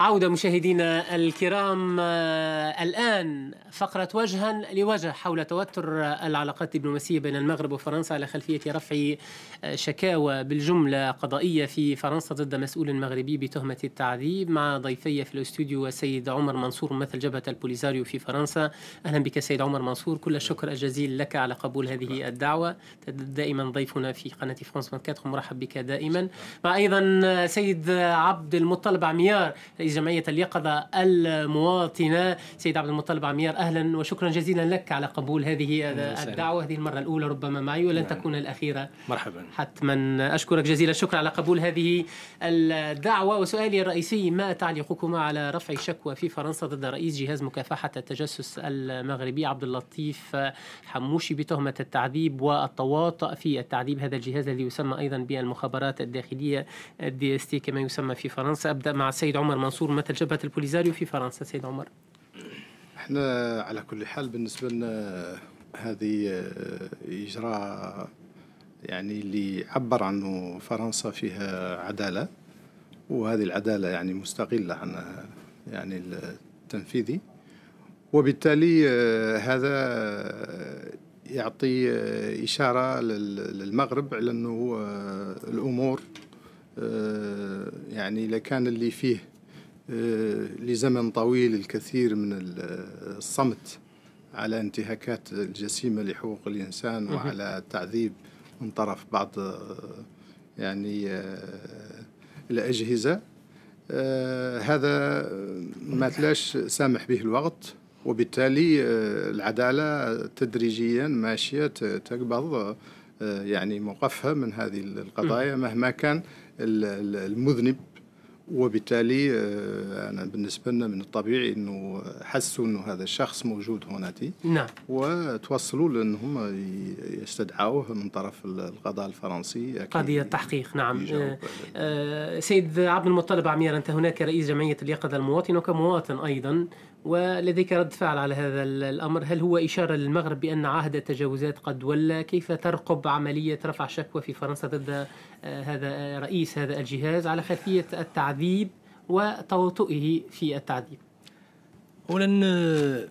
عودة مشاهدينا الكرام آه، الآن فقرة وجها لوجه حول توتر العلاقات الدبلوماسية بين المغرب وفرنسا على خلفية رفع آه، شكاوى بالجملة قضائية في فرنسا ضد مسؤول مغربي بتهمة التعذيب مع ضيفي في الاستوديو السيد عمر منصور ممثل جبهة البوليزاريو في فرنسا أهلا بك سيد عمر منصور كل الشكر الجزيل لك على قبول هذه الدعوة دائما ضيفنا في قناة فرانس 24 مرحب بك دائما مع أيضا سيد عبد المطلب عميار جمعية اليقظة المواطنة سيد عبد المطلب عميار أهلا وشكرا جزيلا لك على قبول هذه الدعوة هذه المرة الأولى ربما معي ولن نعم. تكون الأخيرة مرحبا حتما أشكرك جزيلا الشكر على قبول هذه الدعوة وسؤالي الرئيسي ما تعليقكما على رفع شكوى في فرنسا ضد رئيس جهاز مكافحة التجسس المغربي عبد اللطيف حموشي بتهمة التعذيب والتواطؤ في التعذيب هذا الجهاز الذي يسمى أيضا بالمخابرات الداخلية الدي اس تي كما يسمى في فرنسا أبدأ مع السيد عمر منصور منصور مثل جبهه البوليزاريو في فرنسا سيد عمر احنا على كل حال بالنسبه لنا هذه آه، اجراء يعني اللي عبر عنه فرنسا فيها عداله وهذه العداله يعني مستقله عن آه، يعني التنفيذي وبالتالي آه، هذا يعطي إشارة للمغرب على أنه الأمور يعني إذا كان اللي فيه آه، لزمن طويل الكثير من آه، الصمت على انتهاكات الجسيمه لحقوق الانسان وعلى تعذيب من طرف بعض آه، يعني الاجهزه هذا ما تلاش سامح به الوقت وبالتالي العداله تدريجيا ماشيه تقبض يعني مقفها من هذه القضايا مهما كان المذنب وبالتالي آه، انا بالنسبه لنا من الطبيعي انه حسوا انه هذا الشخص موجود هناتي نعم وتوصلوا لانهم يستدعوه من طرف القضاء الفرنسي قضيه تحقيق نعم آه، آه، سيد عبد المطلب عمير انت هناك رئيس جمعيه اليقظه المواطن وكمواطن ايضا ولديك رد فعل على هذا الأمر هل هو إشارة للمغرب بأن عهد التجاوزات قد ولى كيف ترقب عملية رفع شكوى في فرنسا ضد آه، هذا آه، رئيس هذا الجهاز على خلفية التعذيب وتوطئه في التعذيب أولا آه،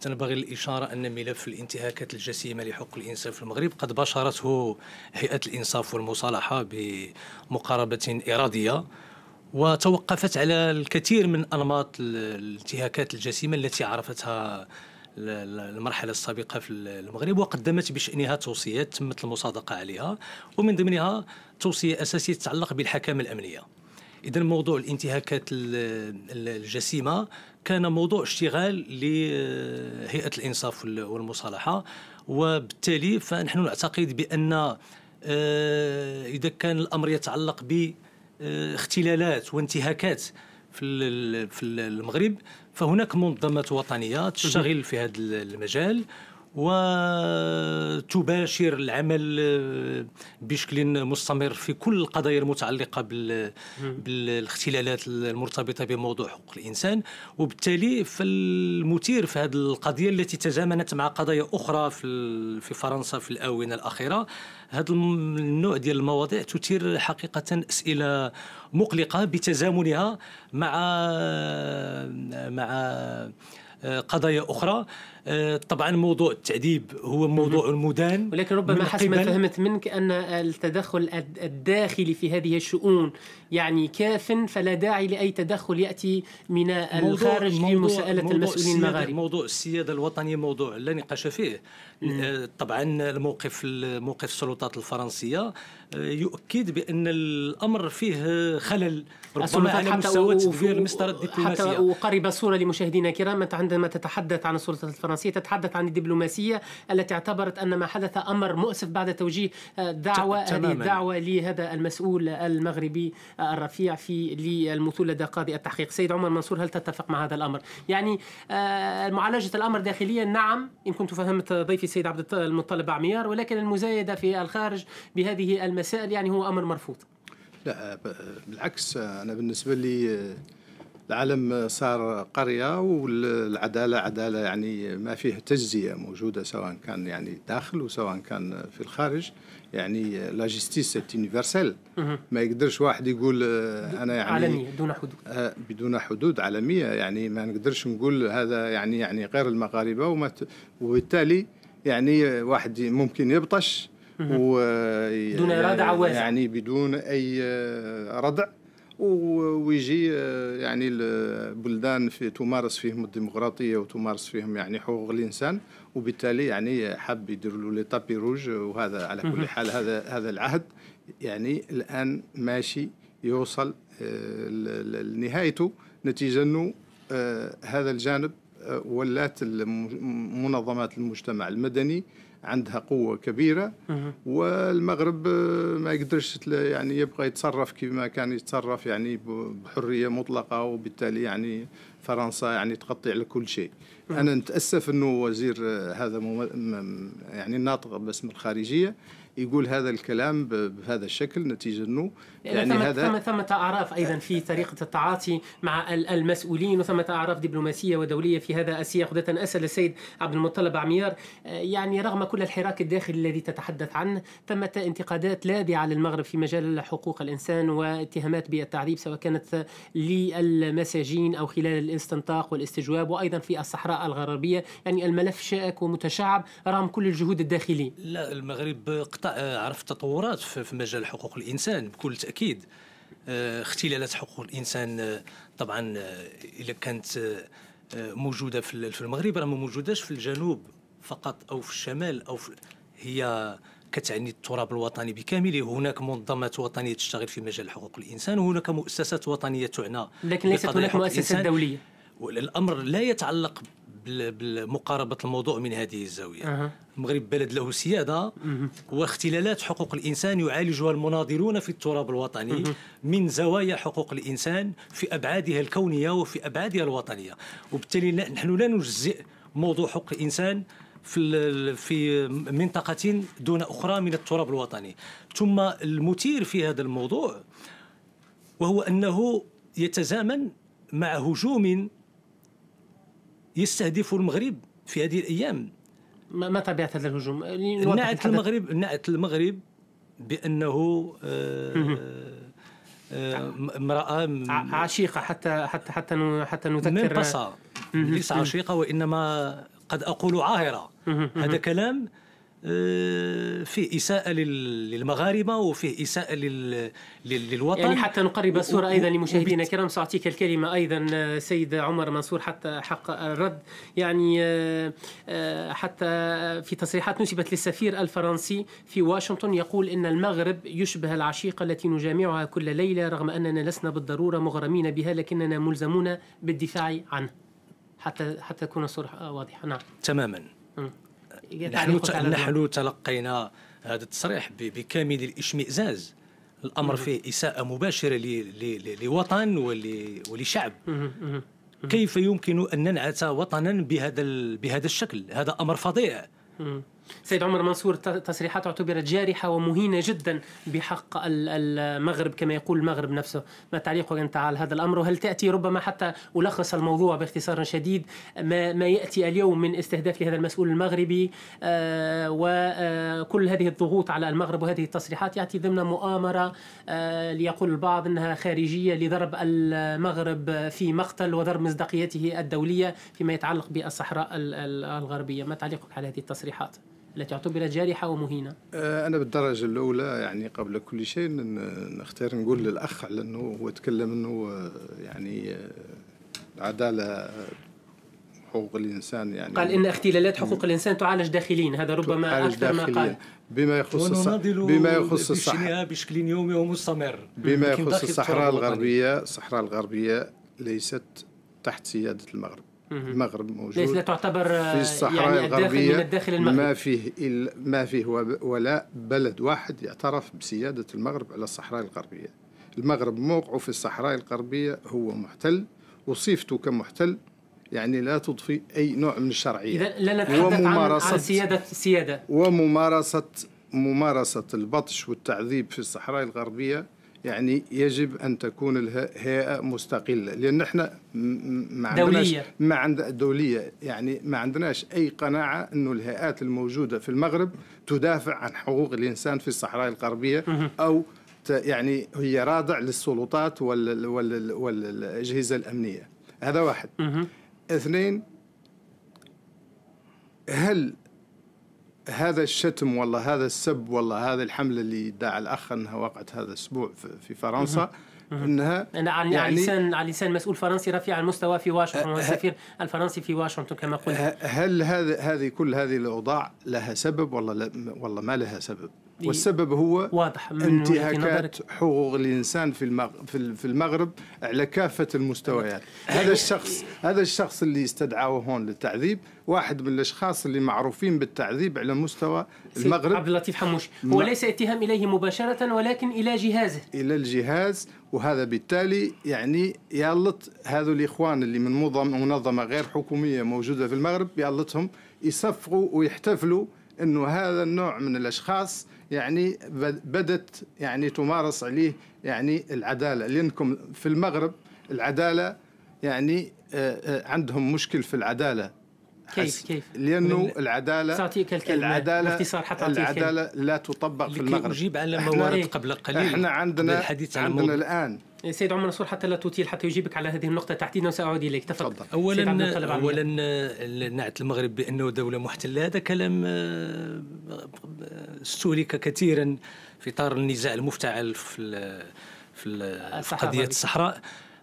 تنبغي الإشارة أن ملف الانتهاكات الجسيمة لحق الإنسان في المغرب قد باشرته هيئة الإنصاف والمصالحة بمقاربة إرادية وتوقفت على الكثير من انماط الانتهاكات الجسيمه التي عرفتها المرحلة السابقة في المغرب وقدمت بشأنها توصيات تمت المصادقة عليها ومن ضمنها توصية أساسية تتعلق بالحكامة الأمنية إذا موضوع الانتهاكات الجسيمة كان موضوع اشتغال لهيئة الإنصاف والمصالحة وبالتالي فنحن نعتقد بأن آه، إذا كان الأمر يتعلق ب آه، اختلالات وانتهاكات في في المغرب فهناك منظمات وطنيه تشتغل في هذا المجال وتباشر العمل آه، بشكل مستمر في كل القضايا المتعلقه بالاختلالات المرتبطه بموضوع حقوق الانسان وبالتالي فالمثير في هذه القضيه التي تزامنت مع قضايا اخرى في في فرنسا في الاونه الاخيره هذا النوع ديال المواضيع تثير حقيقه اسئله مقلقه بتزامنها مع مع آه، قضايا اخرى آه، طبعا موضوع التعذيب هو موضوع المدان ولكن ربما حسب ما فهمت منك ان التدخل الداخلي في هذه الشؤون يعني كاف فلا داعي لاي تدخل ياتي من الخارج موضوع لمساءله المسؤولين المغاربه موضوع السياده الوطنيه موضوع لا نقاش فيه آه، طبعا الموقف موقف السلطات الفرنسيه آه، يؤكد بان الامر فيه خلل ربما على مستوى تدبير المسطره الدبلوماسيه حتى وقرب صوره لمشاهدينا الكرام عندما تتحدث عن السلطات الفرنسيه الفرنسية تتحدث عن الدبلوماسية التي اعتبرت أن ما حدث أمر مؤسف بعد توجيه آه، دعوة هذه الدعوة لهذا المسؤول المغربي آه، الرفيع في للمثول لدى قاضي التحقيق سيد عمر منصور هل تتفق مع هذا الأمر يعني آه، معالجة الأمر داخليا نعم إن كنت فهمت ضيفي السيد عبد المطلب عميار ولكن المزايدة في الخارج بهذه المسائل يعني هو أمر مرفوض لا بالعكس أنا بالنسبة لي العالم صار قرية والعدالة عدالة يعني ما فيه تجزية موجودة سواء كان يعني داخل وسواء كان في الخارج يعني لا جيستيس يونيفرسيل ما يقدرش واحد يقول آه، انا يعني عالمية دون حدود آه، بدون حدود عالمية يعني ما نقدرش نقول هذا يعني يعني غير المغاربة وما وبالتالي يعني واحد ممكن يبطش و آه، دون إرادة يعني عوازة يعني بدون أي ردع ويجي آه، يعني البلدان في تمارس فيهم الديمقراطيه وتمارس فيهم يعني حقوق الانسان وبالتالي يعني حاب يديروا له لي تابي روج وهذا على كل حال هذا هذا العهد يعني الان ماشي يوصل آه، لنهايته نتيجه انه آه، هذا الجانب ولات منظمات المجتمع المدني عندها قوه كبيره والمغرب آه، ما يقدرش يعني يبقى يتصرف كما كان يتصرف يعني بحريه مطلقه وبالتالي يعني فرنسا يعني تقطيع على كل شيء انا نتاسف انه وزير آه، هذا يعني ناطق باسم الخارجيه يقول هذا الكلام بهذا الشكل نتيجه انه يعني ثمة هذا ثم ثمة أعراف أيضا في طريقة التعاطي مع المسؤولين وثمة أعراف دبلوماسية ودولية في هذا السياق ذات أسأل السيد عبد المطلب عميار آه، يعني رغم كل الحراك الداخلي الذي تتحدث عنه ثمة انتقادات لاذعة للمغرب في مجال حقوق الإنسان واتهامات بالتعذيب سواء كانت للمساجين أو خلال الاستنطاق والاستجواب وأيضا في الصحراء الغربية يعني الملف شائك ومتشعب رغم كل الجهود الداخلية لا المغرب قطع آه، عرف تطورات في مجال حقوق الإنسان بكل تأكيد بالتاكيد آه، اختلالات حقوق الانسان آه، طبعا اذا آه، كانت موجوده في المغرب راه ما موجوداش في الجنوب فقط او في الشمال او في هي كتعني التراب الوطني بكامله هناك منظمات وطنيه تشتغل في مجال حقوق الانسان وهناك مؤسسات وطنيه تعنى لكن ليست هناك مؤسسات دوليه الامر لا يتعلق بمقاربه الموضوع من هذه الزاويه أه. المغرب بلد له سياده واختلالات حقوق الانسان يعالجها المناضلون في التراب الوطني من زوايا حقوق الانسان في ابعادها الكونيه وفي ابعادها الوطنيه وبالتالي نحن لا نجزئ موضوع حقوق الانسان في في منطقه دون اخرى من التراب الوطني ثم المثير في هذا الموضوع وهو انه يتزامن مع هجوم يستهدف المغرب في هذه الايام ما طبيعه هذا الهجوم نعت المغرب نعت المغرب بأنه آه، آه، امرأة عشيقة حتى حتى حتى حتى نذكر ليس عشيقة وإنما قد أقول عاهرة هذا كلام آه، فيه إساءة للمغاربة وفيه إساءة للوطن يعني حتى نقرب الصورة أيضا لمشاهدينا الكرام سأعطيك الكلمة أيضا آه، سيد عمر منصور حتى حق الرد يعني آه، حتى في تصريحات نسبت للسفير الفرنسي في واشنطن يقول إن المغرب يشبه العشيقة التي نجامعها كل ليلة رغم أننا لسنا بالضرورة مغرمين بها لكننا ملزمون بالدفاع عنه حتى حتى تكون الصورة واضحة نعم تماما م. نحن نحن تلقينا هذا التصريح بكامل الاشمئزاز الامر فيه اساءه مباشره لوطن ولشعب كيف يمكن ان ننعت وطنا بهذا بهذا الشكل هذا امر فظيع سيد عمر منصور تصريحات اعتبرت جارحة ومهينة جدا بحق المغرب كما يقول المغرب نفسه ما تعليقك أنت على هذا الأمر وهل تأتي ربما حتى ألخص الموضوع باختصار شديد ما, ما يأتي اليوم من استهداف لهذا المسؤول المغربي آه، وكل هذه الضغوط على المغرب وهذه التصريحات يأتي ضمن مؤامرة آه، ليقول البعض أنها خارجية لضرب المغرب في مقتل وضرب مصداقيته الدولية فيما يتعلق بالصحراء الغربية ما تعليقك على هذه التصريحات؟ التي اعتبرت جارحة ومهينة آه، أنا بالدرجة الأولى يعني قبل كل شيء نختار نقول للأخ على أنه هو تكلم أنه يعني العدالة آه، آه، حقوق الانسان يعني قال ان اختلالات حقوق الانسان تعالج داخليا هذا ربما اكثر ما قال بما يخص الصحراء بما يخص الصحراء بشكل يومي ومستمر بما يخص الصحراء الغربيه الصحراء الغربيه ليست تحت سياده المغرب المغرب موجود ليس لا تعتبر في آه، الصحراء يعني الغربية من الداخل المغرب ما فيه إلا ما فيه ولا بلد واحد يعترف بسيادة المغرب على الصحراء الغربية المغرب موقعه في الصحراء الغربية هو محتل وصفته كمحتل يعني لا تضفي أي نوع من الشرعية إذا لا نتحدث وممارسة عن, عن سيادة سيادة وممارسة ممارسة البطش والتعذيب في الصحراء الغربية يعني يجب ان تكون الهيئه مستقله لان احنا ما عندناش دولية. ما عند دوليه يعني ما عندناش اي قناعه انه الهيئات الموجوده في المغرب تدافع عن حقوق الانسان في الصحراء الغربيه او يعني هي رادع للسلطات والاجهزه الامنيه هذا واحد اثنين هل هذا الشتم والله هذا السب والله هذا الحمله اللي دعا الاخ انها وقعت هذا الاسبوع في فرنسا انها أنا على يعني لسان على لسان مسؤول فرنسي رفيع المستوى في واشنطن أه، أه، والسفير الفرنسي في واشنطن كما قلت أه، هل هذه هذه كل هذه الاوضاع لها سبب والله والله ما لها سبب؟ والسبب هو واضح من انتهاكات حقوق الانسان في في المغرب على كافه المستويات هذا الشخص هذا الشخص اللي استدعاه هون للتعذيب واحد من الاشخاص اللي معروفين بالتعذيب على مستوى المغرب عبد اللطيف حموش هو ليس اتهام اليه مباشره ولكن الى جهازه الى الجهاز وهذا بالتالي يعني يالط هذو الاخوان اللي من منظمه غير حكوميه موجوده في المغرب يالطهم يصفقوا ويحتفلوا انه هذا النوع من الاشخاص يعني بدت يعني تمارس عليه يعني العداله لانكم في المغرب العداله يعني آه، آه، عندهم مشكل في العداله كيف كيف لانه العداله ساعطيك الكلمه العداله باختصار حتى العداله لا تطبق في المغرب نجيب على موارد قبل قليل احنا عندنا عن عندنا الان سيد عمر منصور حتى لا تطيل حتى يجيبك على هذه النقطة تحديدا سأعود إليك تفضل أولا أولا آه، نعت المغرب بأنه دولة محتلة هذا كلام آه، استهلك كثيرا في إطار النزاع المفتعل في في قضية الصحراء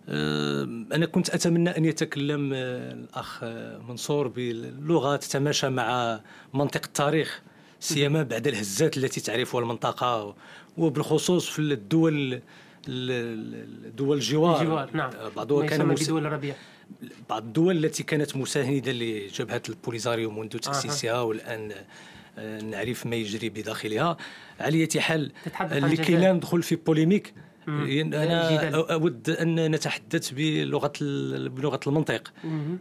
آه، أنا كنت أتمنى أن يتكلم الأخ منصور بلغة تتماشى مع منطق التاريخ سيما بعد الهزات التي تعرفها المنطقة وبالخصوص في الدول الدول الجوار الجوار نعم آه، بعضها كان مس... دول الربيع بعض الدول التي كانت مساندة لجبهة البوليزاريو منذ تأسيسها آه. والآن نعرف ما يجري بداخلها على اية حال لكي لا ندخل في بوليميك إيه، انا اود ان نتحدث بلغه بلغه المنطق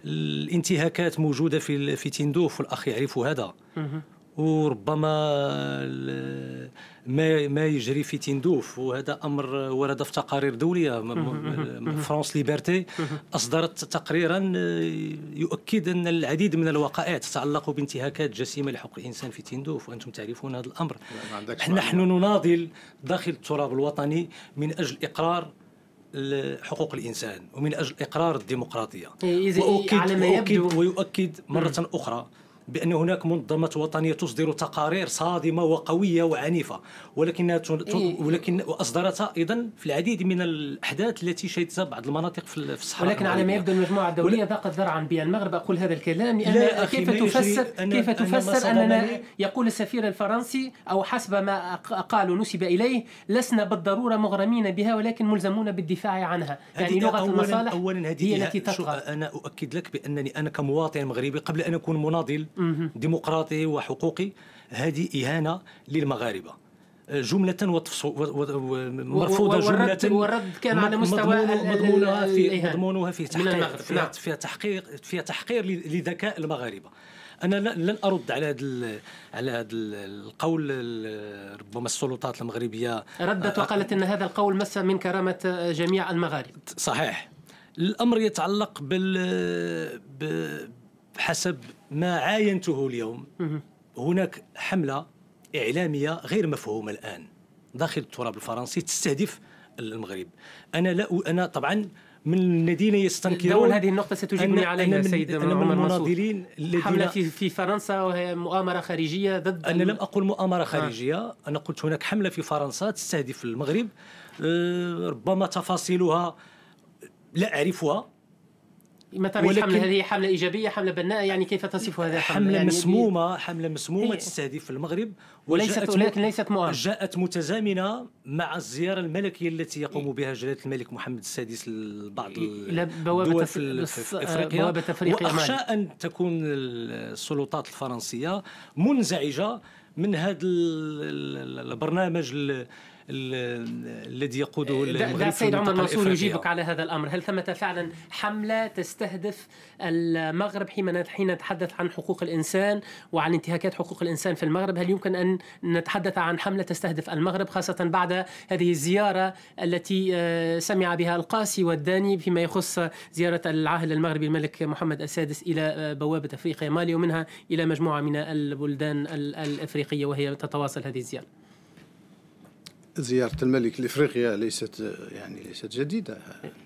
الانتهاكات موجوده في في تندوف والاخ يعرف هذا وربما ما ما يجري في تندوف وهذا امر ورد في تقارير دوليه فرانس ليبرتي اصدرت تقريرا آه، يؤكد ان العديد من الوقائع تتعلق بانتهاكات جسيمه لحقوق الانسان في تندوف وانتم تعرفون هذا الامر نحن نناضل داخل التراب الوطني من اجل اقرار حقوق الانسان ومن اجل اقرار الديمقراطيه وأؤكد, وأؤكد, ويؤكد مره اخرى بان هناك منظمات وطنيه تصدر تقارير صادمه وقويه وعنيفه ولكنها ولكن إيه. واصدرتها ايضا في العديد من الاحداث التي شهدتها بعض المناطق في الصحراء ولكن على ما يبدو المجموعه الدوليه ضاقت ذرعا بها المغرب اقول هذا الكلام لان كيف تفسر كيف تفسر اننا يقول السفير الفرنسي او حسب ما قالوا نسب اليه لسنا بالضروره مغرمين بها ولكن ملزمون بالدفاع عنها يعني لغه أولاً المصالح أولاً هي التي تطغى انا اؤكد لك بانني انا كمواطن مغربي قبل ان اكون مناضل ديمقراطي وحقوقي هذه إهانة للمغاربة جملة مرفوضة جملة والرد كان على مستوى مضمونها في مضمونها في تحقيق فيها, نعم. فيها تحقيق فيها تحقير لذكاء المغاربة انا لن ارد على هذا على هذا القول ربما السلطات المغربيه ردت وقالت ان هذا القول مس من كرامه آه، جميع المغاربه صحيح الامر يتعلق بال حسب ما عاينته اليوم هناك حملة إعلامية غير مفهومة الآن داخل التراب الفرنسي تستهدف المغرب أنا لا أنا طبعا من الذين يستنكرون هذه النقطة ستجيبني عليها سيد أنا من المناضلين الذين حملة في, في فرنسا وهي مؤامرة خارجية ضد أنا لم أقل مؤامرة آه. خارجية آه. أنا قلت هناك حملة في فرنسا تستهدف المغرب أه، ربما تفاصيلها لا أعرفها مثلا ولكن الحمله هذه حملة إيجابية حملة بناءة يعني كيف تصف هذا الحملة حملة يعني مسمومة حملة مسمومة هي. تستهدف المغرب وليست ولكن ليست مؤامرة جاءت متزامنة مع الزيارة الملكية التي يقوم بها جلالة الملك محمد السادس لبعض إيه، الدول في, في آه، أفريقيا بوابة أفريقيا وأخشى أن تكون السلطات الفرنسية منزعجة من هذا البرنامج الذي يقوده آه، المغرب ده سيد عمر منصور يجيبك على هذا الامر، هل ثمة فعلا حمله تستهدف المغرب حين حين نتحدث عن حقوق الانسان وعن انتهاكات حقوق الانسان في المغرب، هل يمكن ان نتحدث عن حمله تستهدف المغرب خاصه بعد هذه الزياره التي آه، سمع بها القاسي والداني فيما يخص زياره العاهل المغربي الملك محمد السادس الى آه، بوابه افريقيا مالي ومنها الى مجموعه من البلدان الافريقيه وهي تتواصل هذه الزياره. زيارة الملك لإفريقيا ليست يعني ليست جديدة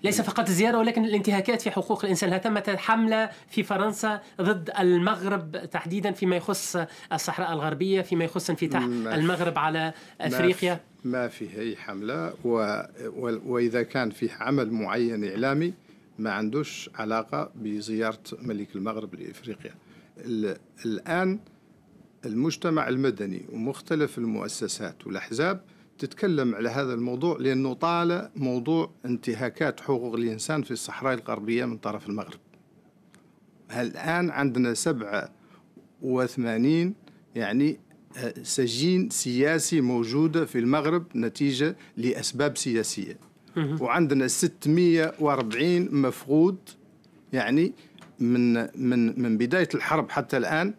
ليس فقط الزيارة ولكن الانتهاكات في حقوق الإنسان هل تمت حملة في فرنسا ضد المغرب تحديدا فيما يخص الصحراء الغربية فيما يخص انفتاح المغرب على إفريقيا ما في أي حملة و... و... وإذا كان في عمل معين إعلامي ما عندوش علاقة بزيارة ملك المغرب لإفريقيا ال... الآن المجتمع المدني ومختلف المؤسسات والأحزاب تتكلم على هذا الموضوع لأنه طال موضوع انتهاكات حقوق الإنسان في الصحراء الغربية من طرف المغرب الآن عندنا 87 يعني آه، سجين سياسي موجودة في المغرب نتيجة لأسباب سياسية وعندنا 640 مفقود يعني من من من بدايه الحرب حتى الان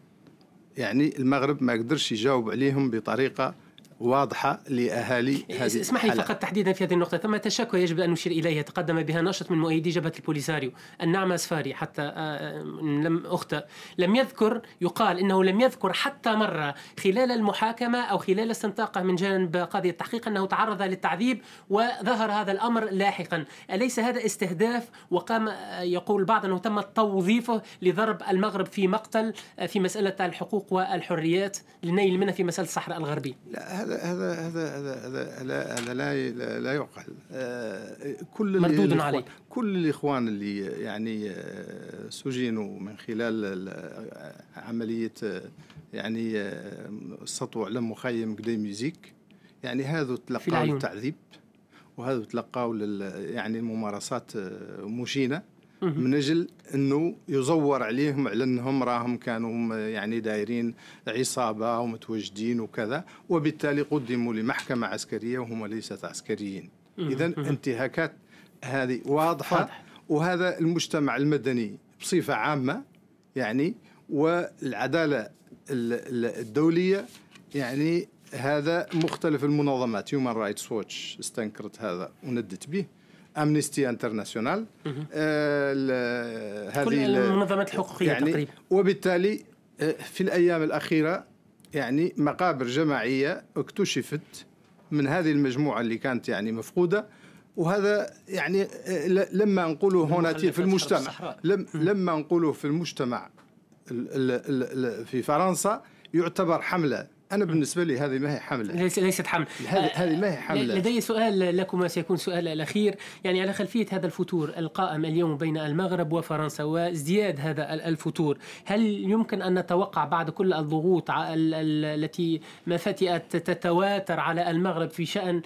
يعني المغرب ما قدرش يجاوب عليهم بطريقه واضحة لأهالي إيه، هذه اسمح لي فقط تحديدا في هذه النقطة ثمة تشكوى يجب أن نشير إليها تقدم بها ناشط من مؤيدي جبهة البوليساريو النعمة أسفاري حتى آه، آه، لم أخطأ لم يذكر يقال إنه لم يذكر حتى مرة خلال المحاكمة أو خلال استنطاقه من جانب قاضي التحقيق أنه تعرض للتعذيب وظهر هذا الأمر لاحقا أليس هذا استهداف وقام آه، يقول البعض أنه تم توظيفه لضرب المغرب في مقتل في مسألة الحقوق والحريات لنيل منها في مسألة الصحراء الغربية لا هذا هذا هذا هذا لا هذا لا لا يعقل آه، كل مردود عليه كل الاخوان اللي يعني آه، سجنوا من خلال عمليه آه، يعني السطو على مخيم ميزيك يعني هذا تلقاو التعذيب وهذا تلقاو يعني ممارسات مشينه من اجل انه يزور عليهم على انهم راهم كانوا يعني دايرين عصابه ومتواجدين وكذا وبالتالي قدموا لمحكمه عسكريه وهم ليست عسكريين اذا انتهاكات هذه واضحه واضح. وهذا المجتمع المدني بصفه عامه يعني والعداله الدوليه يعني هذا مختلف المنظمات هيومان رايتس ووتش استنكرت هذا وندت به امنيستي انترناسيونال آه هذه المنظمات الحقوقيه يعني تقريبا وبالتالي آه، في الايام الاخيره يعني مقابر جماعيه اكتشفت من هذه المجموعه اللي كانت يعني مفقوده وهذا يعني آه، لما نقوله هنا في المجتمع لما نقوله في المجتمع في فرنسا يعتبر حمله انا بالنسبه لي هذه ما هي حمله ليس ليست حملة هذه آه، هذه ما هي حمله لدي سؤال لكما سيكون سؤال الاخير يعني على خلفيه هذا الفتور القائم اليوم بين المغرب وفرنسا وازدياد هذا الفتور هل يمكن ان نتوقع بعد كل الضغوط التي ما فتئت تتواتر على المغرب في شان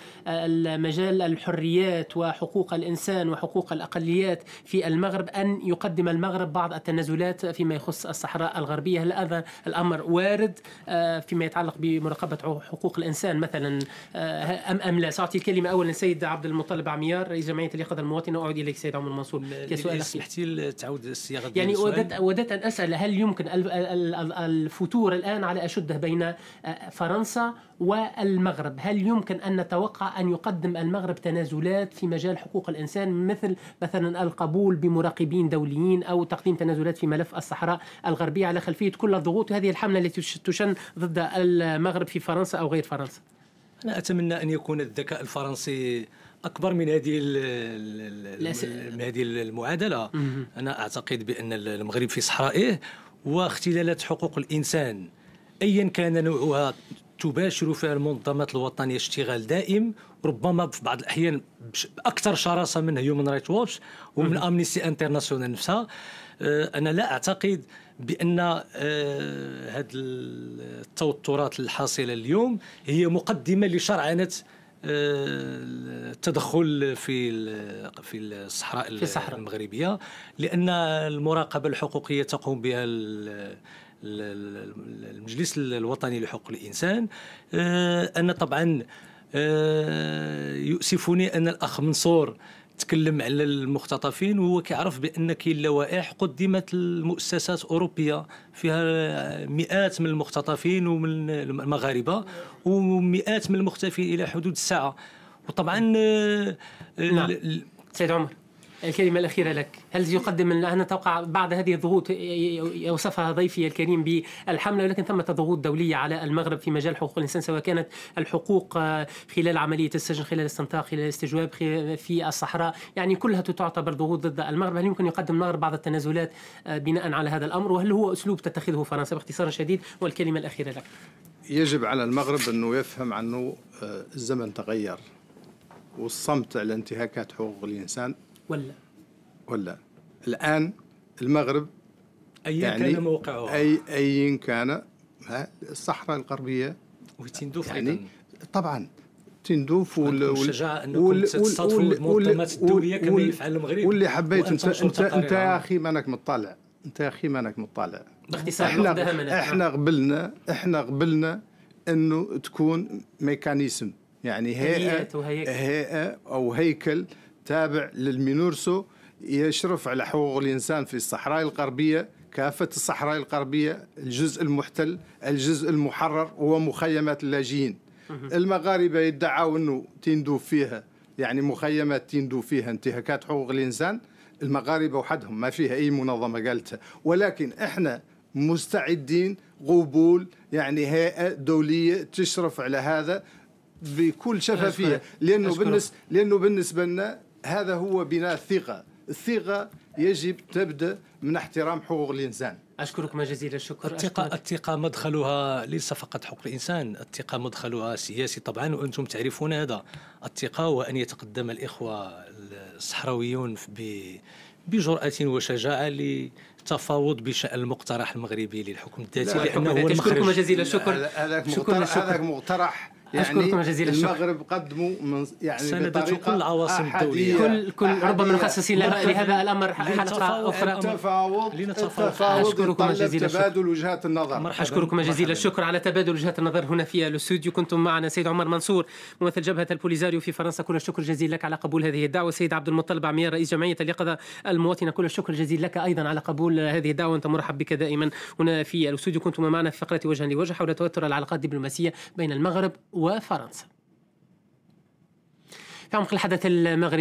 مجال الحريات وحقوق الانسان وحقوق الاقليات في المغرب ان يقدم المغرب بعض التنازلات فيما يخص الصحراء الغربيه هل هذا الامر وارد آه، فيما يتعلق يتعلق بمراقبه حقوق الانسان مثلا آه، ام ام لا ساعطي الكلمه اولا السيد عبد المطلب عميار رئيس جمعيه اليقظه المواطنه واعود اليك سيد عمر منصور كسؤال سمحتي تعود الصياغه يعني وددت ان اسال هل يمكن الفتور الان على اشده بين آه، فرنسا والمغرب هل يمكن ان نتوقع ان يقدم المغرب تنازلات في مجال حقوق الانسان مثل مثلا القبول بمراقبين دوليين او تقديم تنازلات في ملف الصحراء الغربيه على خلفيه كل الضغوط هذه الحمله التي تشن ضد المغرب في فرنسا او غير فرنسا انا اتمنى ان يكون الذكاء الفرنسي اكبر من هذه من هذه المعادله مم. انا اعتقد بان المغرب في صحرائه واختلالات حقوق الانسان ايا كان نوعها تباشر فيها المنظمات الوطنيه اشتغال دائم ربما في بعض الاحيان باكثر شراسه من هيومن رايت ووتش ومن امنيستي انترناسيونال نفسها آه، انا لا اعتقد بان هذه آه، التوترات الحاصله اليوم هي مقدمه لشرعنه آه، التدخل في في الصحراء في المغربيه لان المراقبه الحقوقيه تقوم بها المجلس الوطني لحقوق الانسان آه، ان طبعا آه، يؤسفني ان الاخ منصور تكلم على المختطفين وهو كيعرف بان كاين لوائح قدمت المؤسسات اوروبيه فيها مئات من المختطفين ومن المغاربه ومئات من المختفين الى حدود الساعه وطبعا آه، نعم. سيد عمر الكلمة الأخيرة لك هل يقدم من أنا أتوقع بعد هذه الضغوط وصفها ضيفي الكريم بالحملة ولكن ثمة ضغوط دولية على المغرب في مجال حقوق الإنسان سواء كانت الحقوق آه، خلال عملية السجن خلال الاستنطاق خلال الاستجواب في الصحراء يعني كلها تعتبر ضغوط ضد المغرب هل يمكن يقدم المغرب بعض التنازلات آه، بناء على هذا الأمر وهل هو أسلوب تتخذه فرنسا باختصار شديد والكلمة الأخيرة لك يجب على المغرب أنه يفهم أنه آه، الزمن تغير والصمت على انتهاكات حقوق الإنسان ولا ولا الآن المغرب ايا يعني كان موقعه أي أي كان الصحراء الغربية وتندوف يعني أيضا. طبعا تندوف وال والشجاعه انكم تتصادفوا المنظمات الدوليه كما يفعل المغرب واللي حبيت انت انت, انت يا اخي مانك مطالع انت يا اخي مانك مطالع باختصار احنا احنا قبلنا احنا قبلنا انه تكون ميكانيزم يعني هيئه هيئه او هيكل تابع للمينورسو يشرف على حقوق الإنسان في الصحراء الغربية كافة الصحراء الغربية الجزء المحتل الجزء المحرر ومخيمات اللاجئين المغاربة يدعوا أنه تندو فيها يعني مخيمات تندو فيها انتهاكات حقوق الإنسان المغاربة وحدهم ما فيها أي منظمة قالتها ولكن إحنا مستعدين قبول يعني هيئة دولية تشرف على هذا بكل شفافيه لانه بالنسبه لانه بالنسبه لنا هذا هو بناء الثقة الثقة يجب تبدأ من احترام حقوق الإنسان اشكركم جزيل الشكر الثقة الثقة مدخلها ليس فقط حقوق الإنسان الثقة مدخلها سياسي طبعا وأنتم تعرفون هذا الثقة هو أن يتقدم الإخوة الصحراويون بجرأة وشجاعة للتفاوض بشأن المقترح المغربي للحكم الذاتي لأنه هو المخرج أشكركم جزيل الشكر هذاك مقترح يعني جزيل الشكر المغرب قدموا من يعني سندت كل العواصم الدوليه كل كل ربما نخصص لهذا الامر حلقه اخرى التفاوض التفاوض جزيل تبادل وجهات النظر مرحبا اشكركم جزيل الشكر على تبادل وجهات النظر هنا في الاستوديو كنتم معنا سيد عمر منصور ممثل جبهه البوليزاريو في فرنسا كل الشكر جزيل لك على قبول هذه الدعوه سيد عبد المطلب عمير رئيس جمعيه اليقظه المواطنه كل الشكر جزيل لك ايضا على قبول هذه الدعوه انت مرحب بك دائما هنا في الاستوديو كنتم معنا في فقره وجها لوجه حول توتر العلاقات الدبلوماسيه بين المغرب وفرنسا في عمق الحدث المغربي